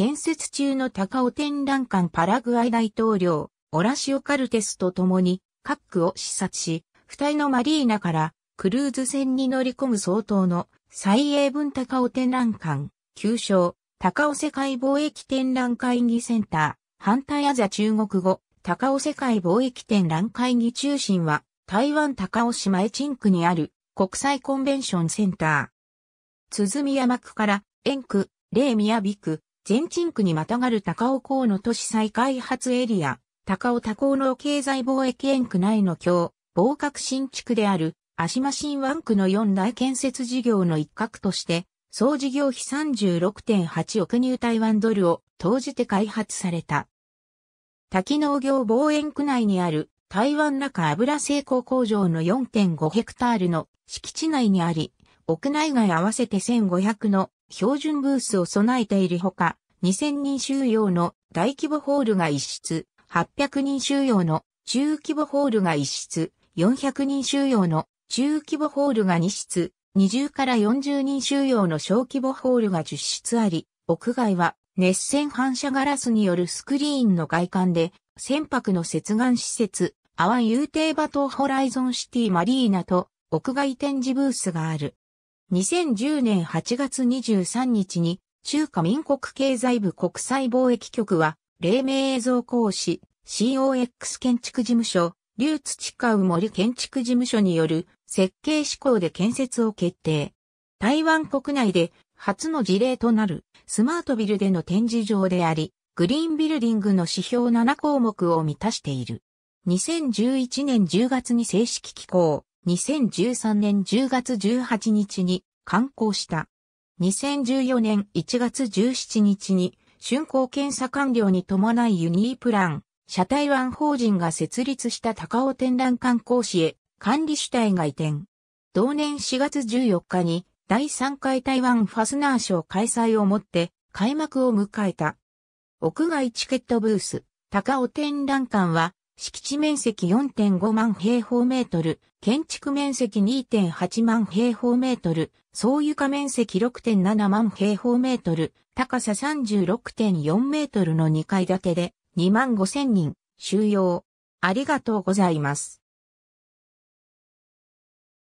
建設中の高尾展覧館パラグアイ大統領、オラシオカルテスと共に各区を視察し、二人のマリーナからクルーズ船に乗り込む総統の蔡英文高尾展覧館、旧称、高尾世界貿易展覧会議センター、反対アザ中国語、高尾世界貿易展覧会議中心は、台湾高尾市前ン区にある国際コンベンションセンター。鼓山区から、円区、霊宮美区、全鎮区にまたがる高尾港の都市再開発エリア、高尾多港の経済貿易園区内の今日、防革新築である、足間新湾区の4大建設事業の一角として、総事業費36.8億入台湾ドルを投じて開発された。滝農業防園区内にある台湾中油成功工場の4.5ヘクタールの敷地内にあり、屋内外合わせて1500の標準ブースを備えているほか、2000人収容の大規模ホールが1室、800人収容の中規模ホールが1室、400人収容の中規模ホールが2室、20から40人収容の小規模ホールが10室あり、屋外は熱線反射ガラスによるスクリーンの外観で、船舶の接岸施設、アワンユーテーバ島ホライゾンシティマリーナと屋外展示ブースがある。2010年8月23日に中華民国経済部国際貿易局は、黎明映像講師、COX 建築事務所、劉土地下森建築事務所による設計施行で建設を決定。台湾国内で初の事例となるスマートビルでの展示場であり、グリーンビルディングの指標7項目を満たしている。2011年10月に正式寄港、2013年10月18日に刊行した。2014年1月17日に、竣工検査完了に伴いユニープラン、社台湾法人が設立した高尾展覧館講師へ管理主体が移転。同年4月14日に第3回台湾ファスナーショー開催をもって開幕を迎えた。屋外チケットブース、高尾展覧館は敷地面積4.5万平方メートル、建築面積2.8万平方メートル、総床面積6.7万平方メートル、高さ36.4メートルの2階建てで2万5千人収容。ありがとうございます。